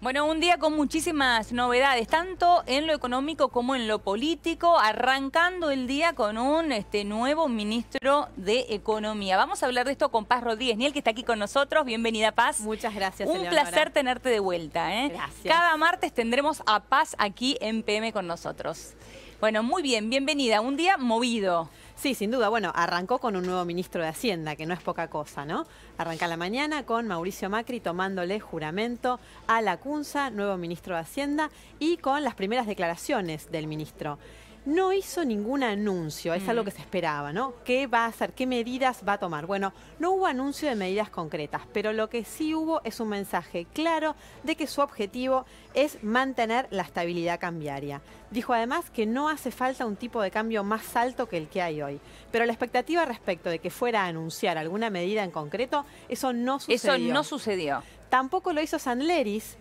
Bueno, un día con muchísimas novedades, tanto en lo económico como en lo político, arrancando el día con un este, nuevo ministro de Economía. Vamos a hablar de esto con Paz Rodríguez Niel, que está aquí con nosotros. Bienvenida, Paz. Muchas gracias. Un placer tenerte de vuelta. ¿eh? Gracias. Cada martes tendremos a Paz aquí en PM con nosotros. Bueno, muy bien, bienvenida. Un día movido. Sí, sin duda. Bueno, arrancó con un nuevo ministro de Hacienda, que no es poca cosa, ¿no? Arranca la mañana con Mauricio Macri tomándole juramento a la CUNSA, nuevo ministro de Hacienda, y con las primeras declaraciones del ministro no hizo ningún anuncio, es algo mm. que se esperaba, ¿no? ¿Qué va a hacer? ¿Qué medidas va a tomar? Bueno, no hubo anuncio de medidas concretas, pero lo que sí hubo es un mensaje claro de que su objetivo es mantener la estabilidad cambiaria. Dijo además que no hace falta un tipo de cambio más alto que el que hay hoy, pero la expectativa respecto de que fuera a anunciar alguna medida en concreto, eso no sucedió. Eso no sucedió. Tampoco lo hizo San Leris,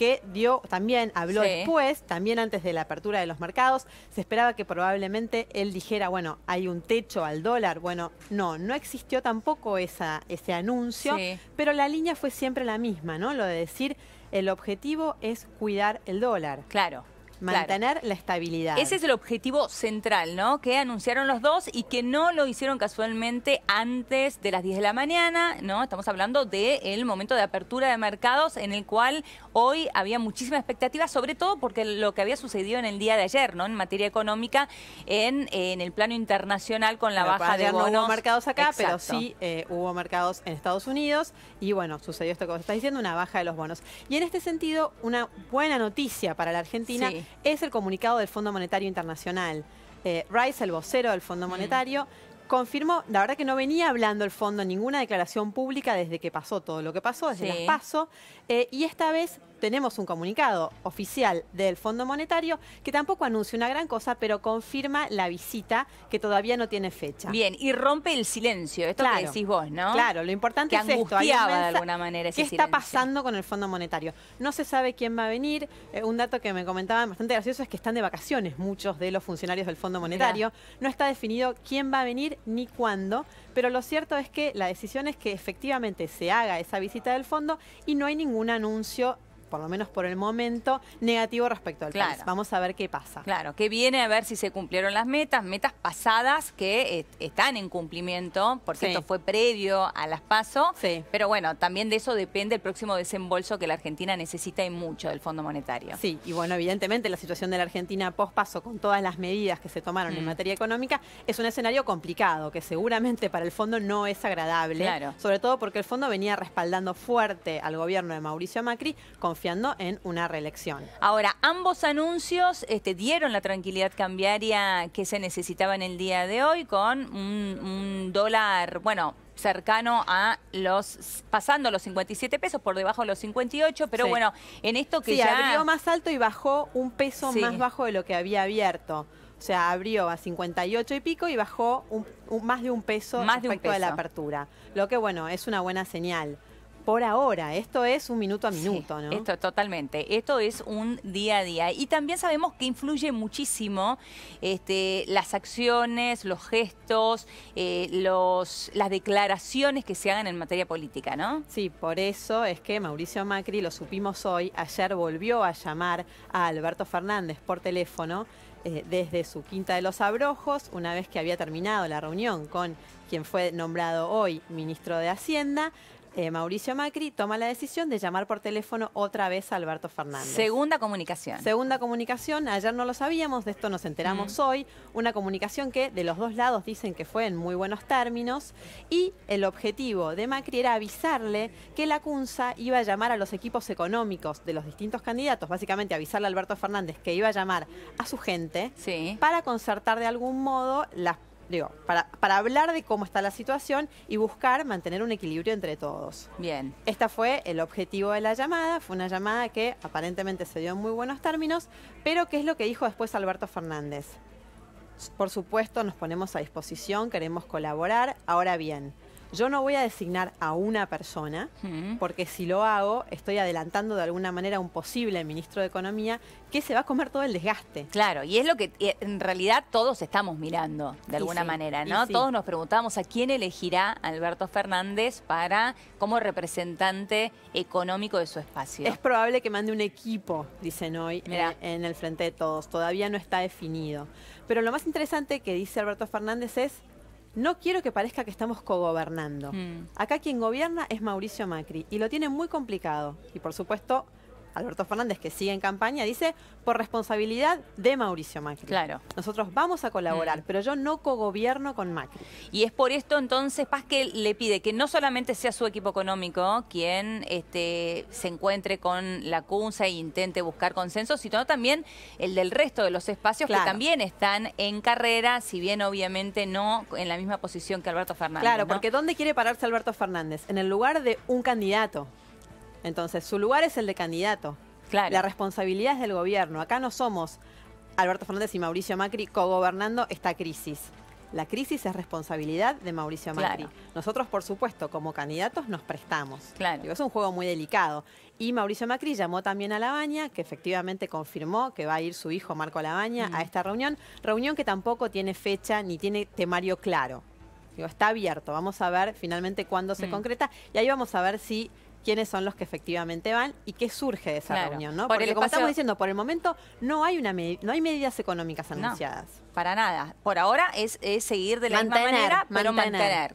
que dio, también habló después, también antes de la apertura de los mercados. Se esperaba que probablemente él dijera, bueno, hay un techo al dólar. Bueno, no, no existió tampoco esa, ese anuncio, pero la línea fue siempre la misma, ¿no? Lo de decir, el objetivo es cuidar el dólar. Claro mantener la estabilidad. Ese es el objetivo central, ¿no? Que anunciaron los dos y que no lo hicieron casualmente antes de las 10 de la mañana, ¿no? Estamos hablando del el momento de apertura de mercados en el cual hoy había muchísima expectativa, sobre todo porque lo que había sucedido en el día de ayer, ¿no? En materia económica, en, en el plano internacional con la baja de bonos. No hubo mercados acá, pero sí eh, hubo mercados en Estados Unidos y bueno, sucedió esto como vos estás diciendo, una baja de los bonos. Y en este sentido, una buena noticia para la Argentina es el comunicado del Fondo Monetario Internacional. Eh, Rice, el vocero del Fondo Monetario, confirmó, la verdad que no venía hablando el fondo ninguna declaración pública desde que pasó todo lo que pasó, desde las PASO, eh, y esta vez tenemos un comunicado oficial del Fondo Monetario que tampoco anuncia una gran cosa, pero confirma la visita que todavía no tiene fecha. Bien, y rompe el silencio, esto claro, que decís vos, ¿no? Claro, lo importante es esto. de alguna manera ese ¿Qué está pasando con el Fondo Monetario? No se sabe quién va a venir. Eh, un dato que me comentaban bastante gracioso es que están de vacaciones muchos de los funcionarios del Fondo Monetario. No está definido quién va a venir ni cuándo, pero lo cierto es que la decisión es que efectivamente se haga esa visita del fondo y no hay ningún anuncio por lo menos por el momento, negativo respecto al país. Vamos a ver qué pasa. Claro, que viene a ver si se cumplieron las metas, metas pasadas que eh, están en cumplimiento, por cierto fue previo a las PASO, pero bueno, también de eso depende el próximo desembolso que la Argentina necesita y mucho del Fondo Monetario. Sí, y bueno, evidentemente la situación de la Argentina post-PASO con todas las medidas que se tomaron en mm. materia económica es un escenario complicado que seguramente para el fondo no es agradable, sobre todo porque el fondo venía respaldando fuerte al gobierno de Mauricio Macri con confiando en una reelección. Ahora, ambos anuncios este, dieron la tranquilidad cambiaria que se necesitaba en el día de hoy con un, dólar, bueno, cercano a los, pasando los 57 pesos, por debajo de los 58, pero bueno, en esto que ya... abrió más alto y bajó un peso más bajo de lo que había abierto. O sea, abrió a 58 y pico y bajó un, más de un peso más respecto de, un la apertura. Lo que, bueno, es una buena señal por ahora. Esto es un minuto a minuto, ¿no? Esto totalmente. Esto es un día a día. Y también sabemos que influye muchísimo este, las acciones, los gestos, eh, los, las declaraciones que se hagan en materia política, ¿no? Sí, por eso es que Mauricio Macri, lo supimos hoy, ayer volvió a llamar a Alberto Fernández por teléfono eh, desde su quinta de los abrojos, una vez que había terminado la reunión con quien fue nombrado hoy ministro de Hacienda. Eh, Mauricio Macri toma la decisión de llamar por teléfono otra vez a Alberto Fernández. Segunda comunicación. Segunda comunicación, ayer no lo sabíamos, de esto nos enteramos mm. hoy, una comunicación que de los dos lados dicen que fue en muy buenos términos y el objetivo de Macri era avisarle que la CUNSA iba a llamar a los equipos económicos de los distintos candidatos, básicamente avisarle a Alberto Fernández que iba a llamar a su gente para concertar de algún modo las digo, para, hablar de cómo está la situación y buscar mantener un equilibrio entre todos. Bien. Este fue el objetivo de la llamada, fue una llamada que aparentemente se dio en muy buenos términos, pero ¿qué es lo que dijo después Alberto Fernández? Por supuesto, nos ponemos a disposición, queremos colaborar. Ahora bien, yo no voy a designar a una persona, porque si lo hago, estoy adelantando de alguna manera a un posible ministro de Economía que se va a comer todo el desgaste. Claro, y es lo que en realidad todos estamos mirando, de alguna manera, ¿no? Todos nos preguntamos a quién elegirá Alberto Fernández para como representante económico de su espacio. Es probable que mande un equipo, dicen hoy, eh, en el frente de todos. Todavía no está definido. Pero lo más interesante que dice Alberto Fernández es no quiero que parezca que estamos cogobernando. Mm. Acá quien gobierna es Mauricio Macri y lo tiene muy complicado. Y por supuesto, Alberto Fernández, que sigue en campaña, dice, por responsabilidad de Mauricio Macri. Claro. Nosotros vamos a colaborar, mm. pero yo no cogobierno con Macri. Y es por esto entonces Paz que le pide que no solamente sea su equipo económico quien este, se encuentre con la CUNSA e intente buscar consenso, sino también el del resto de los espacios que también están en carrera, si bien obviamente no en la misma posición que Alberto Fernández. Claro, porque ¿dónde quiere pararse Alberto Fernández? En el lugar de un candidato. Entonces, su lugar es el de candidato. Claro. La responsabilidad es del gobierno. Acá no somos Alberto Fernández y Mauricio Macri cogobernando esta crisis. La crisis es responsabilidad de Mauricio Macri. Nosotros, por supuesto, como candidatos nos prestamos. Claro. es un juego muy delicado. Y Mauricio Macri llamó también a Labaña, que efectivamente confirmó que va a ir su hijo Marco Labaña mm. a esta reunión. Reunión que tampoco tiene fecha ni tiene temario claro. Digo, está abierto. Vamos a ver finalmente cuándo se mm. concreta. Y ahí vamos a ver si quiénes son los que efectivamente van y qué surge de esa reunión, ¿no? Porque como estamos diciendo, por el momento no hay una no hay medidas económicas anunciadas para nada. Por ahora es, seguir de la misma manera, pero mantener,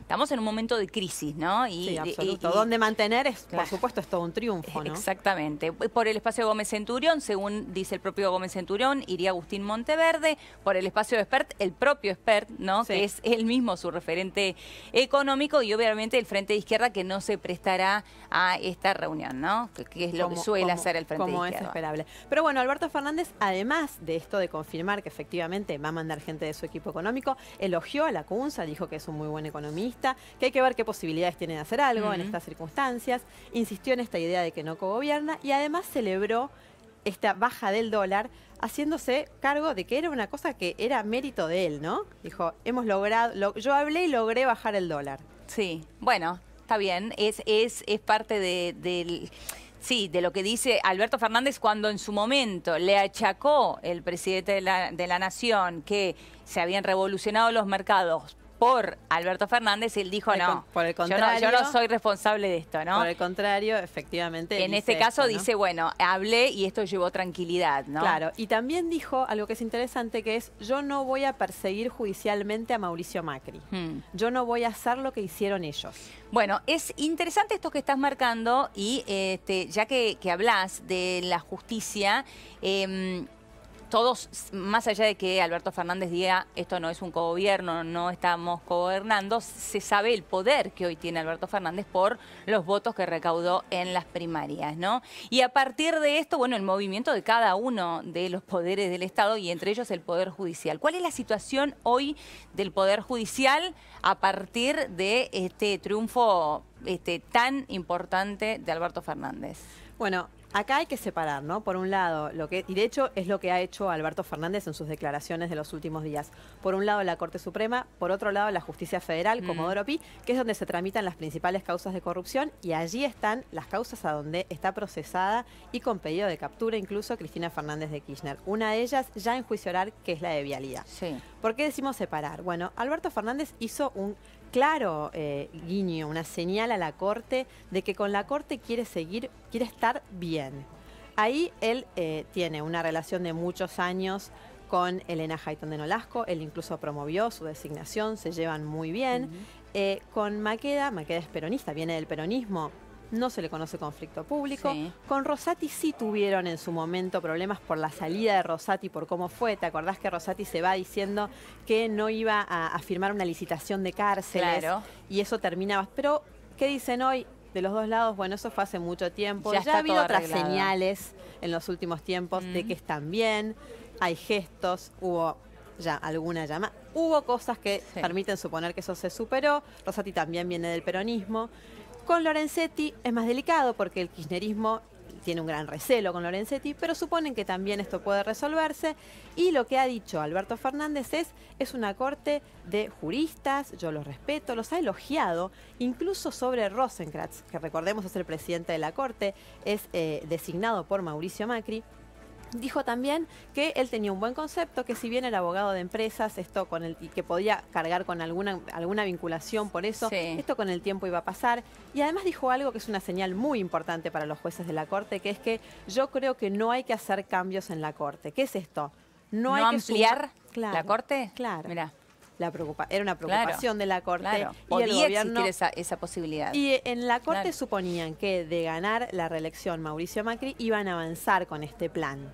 Estamos en un momento de crisis, ¿no? Y, Donde mantener, es, por supuesto, es todo un triunfo, Exactamente. Por el espacio Gómez Centurión, según dice el propio Gómez Centurión, iría Agustín Monteverde. Por el espacio de expert, el propio expert, ¿no? Que es él mismo su referente económico y obviamente el Frente de Izquierda que no se prestará a esta reunión, ¿no? Que, es lo que suele hacer el Frente de Izquierda. Como es esperable. Pero bueno, Alberto Fernández, además de esto de confirmar que efectivamente obviamente va a mandar gente de su equipo económico. Elogió a la CUNSA, dijo que es un muy buen economista, que hay que ver qué posibilidades tiene de hacer algo en estas circunstancias. Insistió en esta idea de que no cogobierna y además celebró esta baja del dólar haciéndose cargo de que era una cosa que era mérito de él, ¿no? Dijo, hemos logrado, yo hablé y logré bajar el dólar. Sí, bueno, está bien, es, es, parte del... Sí, de lo que dice Alberto Fernández cuando en su momento le achacó el presidente de la, de la Nación que se habían revolucionado los mercados por Alberto Fernández, él dijo no. Por el Yo no, soy responsable de esto, ¿no? Por el contrario, efectivamente. En este caso dice, bueno, hablé y esto llevó tranquilidad, ¿no? Claro. Y también dijo algo que es interesante, que es, yo no voy a perseguir judicialmente a Mauricio Macri. Hmm. Yo no voy a hacer lo que hicieron ellos. Bueno, es interesante esto que estás marcando y este, ya que, hablas de la justicia, em, todos, más allá de que Alberto Fernández diga esto no es un co-gobierno, no estamos co-gobernando, se sabe el poder que hoy tiene Alberto Fernández por los votos que recaudó en las primarias, ¿no? Y a partir de esto, bueno, el movimiento de cada uno de los poderes del Estado y entre ellos el Poder Judicial. ¿Cuál es la situación hoy del Poder Judicial a partir de este triunfo este, tan importante de Alberto Fernández? Bueno, Acá hay que separar, ¿no? Por un lado, lo que, y de hecho es lo que ha hecho Alberto Fernández en sus declaraciones de los últimos días. Por un lado, la Corte Suprema, por otro lado, la Justicia Federal, mm. Comodoro que es donde se tramitan las principales causas de corrupción, y allí están las causas a donde está procesada y con pedido de captura incluso Cristina Fernández de Kirchner. Una de ellas ya en juicio oral, que es la de vialidad. Sí. ¿Por qué decimos separar? Bueno, Alberto Fernández hizo un claro eh, guiño, una señal a la corte de que con la corte quiere seguir, quiere estar bien. Ahí él eh, tiene una relación de muchos años con Elena Hayton de Nolasco, él incluso promovió su designación, se llevan muy bien. Eh, con Maqueda, Maqueda es peronista, viene del peronismo, no se le conoce conflicto público. Con Rosati sí tuvieron en su momento problemas por la salida de Rosati, por cómo fue. ¿Te acordás que Rosati se va diciendo que no iba a, firmar una licitación de cárceles? Y eso terminaba. Pero, ¿qué dicen hoy? de los dos lados, bueno, eso fue hace mucho tiempo. Ya, ha habido otras señales en los últimos tiempos de mm. que están bien, hay gestos, hubo ya alguna llamada. Hubo cosas que permiten suponer que eso se superó. Rosati también viene del peronismo. Con Lorenzetti es más delicado porque el kirchnerismo tiene un gran recelo con Lorenzetti, pero suponen que también esto puede resolverse. Y lo que ha dicho Alberto Fernández es, es una corte de juristas, yo los respeto, los ha elogiado, incluso sobre Rosenkratz, que recordemos es el presidente de la corte, es eh, designado por Mauricio Macri, Dijo también que él tenía un buen concepto, que si bien era abogado de empresas, esto con el que podía cargar con alguna, alguna vinculación por eso, esto con el tiempo iba a pasar. Y además dijo algo que es una señal muy importante para los jueces de la Corte, que es que yo creo que no hay que hacer cambios en la Corte. ¿Qué es esto? No, hay ampliar que claro, la Corte. Claro. La preocupa era una preocupación de la Corte y Podía Esa, posibilidad. Y en la Corte suponían que de ganar la reelección Mauricio Macri iban a avanzar con este plan.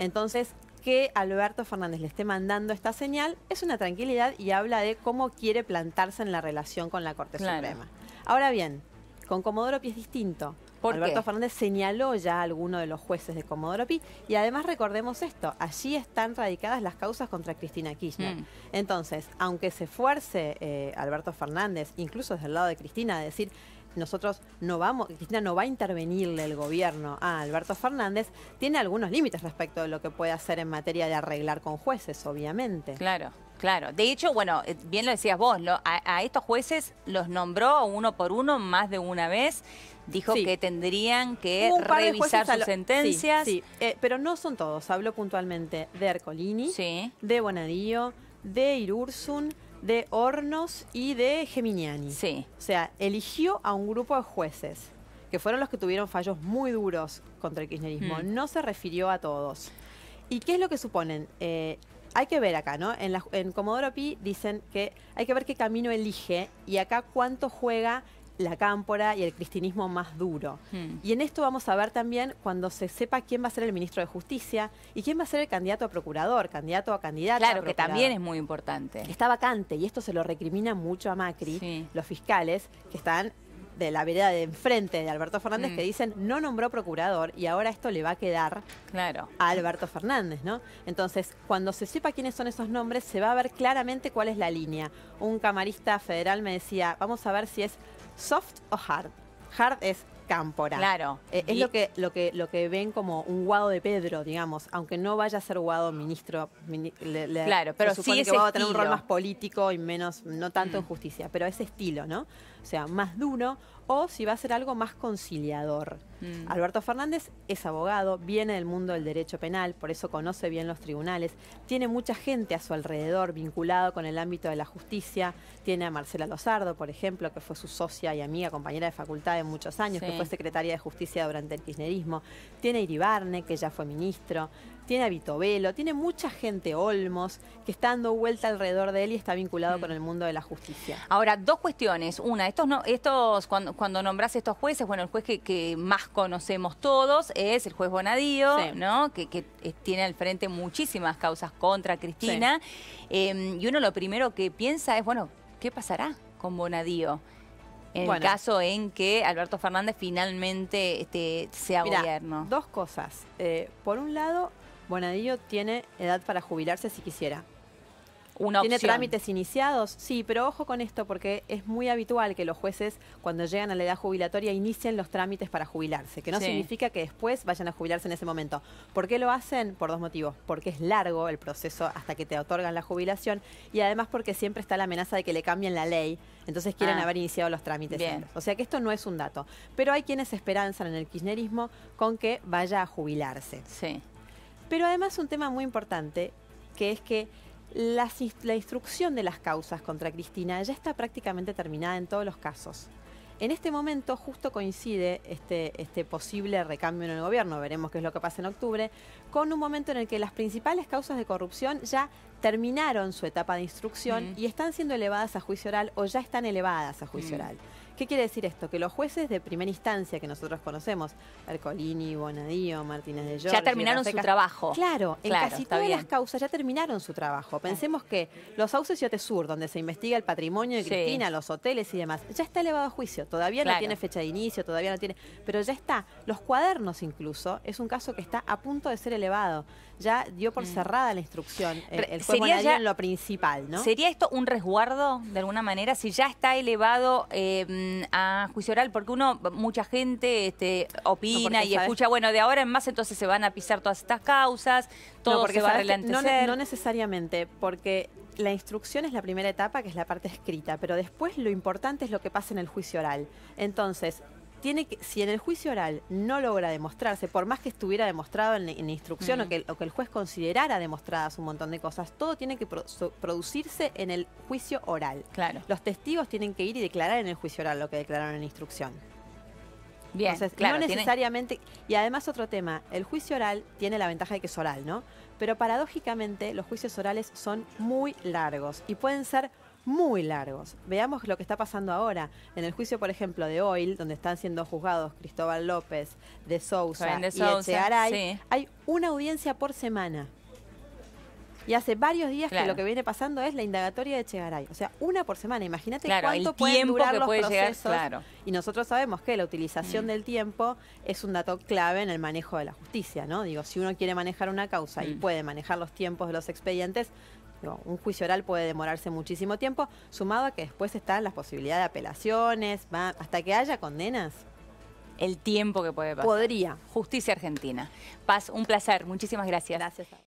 Entonces, que Alberto Fernández le esté mandando esta señal es una tranquilidad y habla de cómo quiere plantarse en la relación con la Corte Suprema. Ahora bien, con Comodoro Pi es distinto. ¿Por Alberto Fernández señaló ya a alguno de los jueces de Comodoro Pi y además recordemos esto, allí están radicadas las causas contra Cristina Kirchner. Mm. Entonces, aunque se fuerce eh, Alberto Fernández, incluso desde el lado de Cristina, a decir nosotros no vamos, Cristina no va a intervenirle el gobierno a Alberto Fernández, tiene algunos límites respecto de lo que puede hacer en materia de arreglar con jueces, obviamente. Claro, claro. De hecho, bueno, eh, bien lo decías vos, lo, a, estos jueces los nombró uno por uno más de una vez. Dijo que tendrían que revisar sus sentencias. Eh, pero no son todos. Hablo puntualmente de Ercolini, de Bonadío, de Irursun, de Hornos y de Geminiani. Sí. O sea, eligió a un grupo de jueces, que fueron los que tuvieron fallos muy duros contra el kirchnerismo. Mm. No se refirió a todos. ¿Y qué es lo que suponen? Eh, hay que ver acá, ¿no? En, la, en Comodoro Pi dicen que hay que ver qué camino elige y acá cuánto juega la cámpora y el cristinismo más duro. Hmm. Y en esto vamos a ver también cuando se sepa quién va a ser el ministro de Justicia y quién va a ser el candidato a procurador, candidato a candidato. Claro, que también es muy importante. Está vacante y esto se lo recrimina mucho a Macri, los fiscales que están de la vereda de enfrente de Alberto Fernández que hmm. dicen no nombró procurador y ahora esto le va a quedar claro. a Alberto Fernández, ¿no? Entonces, cuando se sepa quiénes son esos nombres, se va a ver claramente cuál es la línea. Un camarista federal me decía, vamos a ver si es soft o hard. Hard es cámpora. Claro. Eh, es lo que, lo, que, lo que ven como un guado de Pedro, digamos, aunque no vaya a ser guado ministro. claro, pero supone que va a tener un rol más político y menos, no tanto en mm. justicia, pero ese estilo, ¿no? o sea, más duro, o si va a ser algo más conciliador. Mm. Alberto Fernández es abogado, viene del mundo del derecho penal, por eso conoce bien los tribunales, tiene mucha gente a su alrededor vinculado con el ámbito de la justicia, tiene a Marcela Lozardo, por ejemplo, que fue su socia y amiga, compañera de facultad de muchos años, que fue secretaria de justicia durante el kirchnerismo, tiene a Iribarne, que ya fue ministro, tiene a Vitovelo, tiene mucha gente, Olmos, que está dando vuelta alrededor de él y está vinculado mm. con el mundo de la justicia. Ahora, dos cuestiones. Una, estos no, estos, cuando, cuando nombras estos jueces, bueno, el juez que, más conocemos todos es el juez Bonadío, ¿no? Que, eh, tiene al frente muchísimas causas contra Cristina. Em, y uno lo primero que piensa es, bueno, ¿qué pasará con Bonadío? En el caso en que Alberto Fernández finalmente este, sea gobierno. Dos cosas. Eh, por un lado, Bonadillo tiene edad para jubilarse si quisiera. Una ¿Tiene trámites iniciados? Sí, pero ojo con esto porque es muy habitual que los jueces cuando llegan a la edad jubilatoria inicien los trámites para jubilarse, que no significa que después vayan a jubilarse en ese momento. ¿Por qué lo hacen? Por dos motivos. Porque es largo el proceso hasta que te otorgan la jubilación y además porque siempre está la amenaza de que le cambien la ley, entonces quieren ah, haber iniciado los trámites. O sea que esto no es un dato. Pero hay quienes esperanzan en el kirchnerismo con que vaya a jubilarse. Sí. Pero además un tema muy importante, que es que la, instrucción de las causas contra Cristina ya está prácticamente terminada en todos los casos. En este momento justo coincide este, este, posible recambio en el gobierno, veremos qué es lo que pasa en octubre, con un momento en el que las principales causas de corrupción ya terminaron su etapa de instrucción mm. y están siendo elevadas a juicio oral o ya están elevadas a juicio mm. oral. ¿Qué quiere decir esto? Que los jueces de primera instancia que nosotros conocemos, Ercolini, Bonadío, Martínez de jorge. Ya terminaron su trabajo. Claro, en casi todas las causas ya terminaron su trabajo. Ah. Pensemos que los sauces y Otesur, donde se investiga el patrimonio de Cristina, los hoteles y demás, ya está elevado a juicio. Todavía no tiene fecha de inicio, todavía no tiene... Pero ya está. Los cuadernos incluso, es un caso que está a punto de ser elevado ya dio por mm. cerrada la instrucción eh, sería lo principal, ¿no? ¿Sería esto un resguardo, de alguna manera, si ya está elevado em, a juicio oral? Porque uno, mucha gente este, opina y escucha, bueno, de ahora en más entonces se van a pisar todas estas causas, todo porque va a No, no necesariamente, porque la instrucción es la primera etapa, que es la parte escrita, pero después lo importante es lo que pasa en el juicio oral. Entonces, tiene que, si en el juicio oral no logra demostrarse, por más que estuviera demostrado en, en instrucción o, que, el juez considerara demostradas un montón de cosas, todo tiene que producirse en el juicio oral. Claro. Los testigos tienen que ir y declarar en el juicio oral lo que declararon en instrucción. Bien, Entonces, claro, no necesariamente. Y además, otro tema: el juicio oral tiene la ventaja de que es oral, ¿no? Pero paradójicamente, los juicios orales son muy largos y pueden ser muy largos. Veamos lo que está pasando ahora. En el juicio, por ejemplo, de Oil, donde están siendo juzgados Cristóbal López, De Sousa y Echegaray, hay una audiencia por semana. Y hace varios días que lo que viene pasando es la indagatoria de Chegaray. O sea, una por semana. Imagínate cuánto pueden durar los puede procesos. Y nosotros sabemos que la utilización mm. del tiempo es un dato clave en el manejo de la justicia, ¿no? Digo, si uno quiere manejar una causa y mm. puede manejar los tiempos de los expedientes, un juicio oral puede demorarse muchísimo tiempo, sumado a que después están las posibilidades de apelaciones, va, hasta que haya condenas. El tiempo que puede pasar. Podría. Justicia Argentina. Paz, un placer. Muchísimas gracias. Gracias. A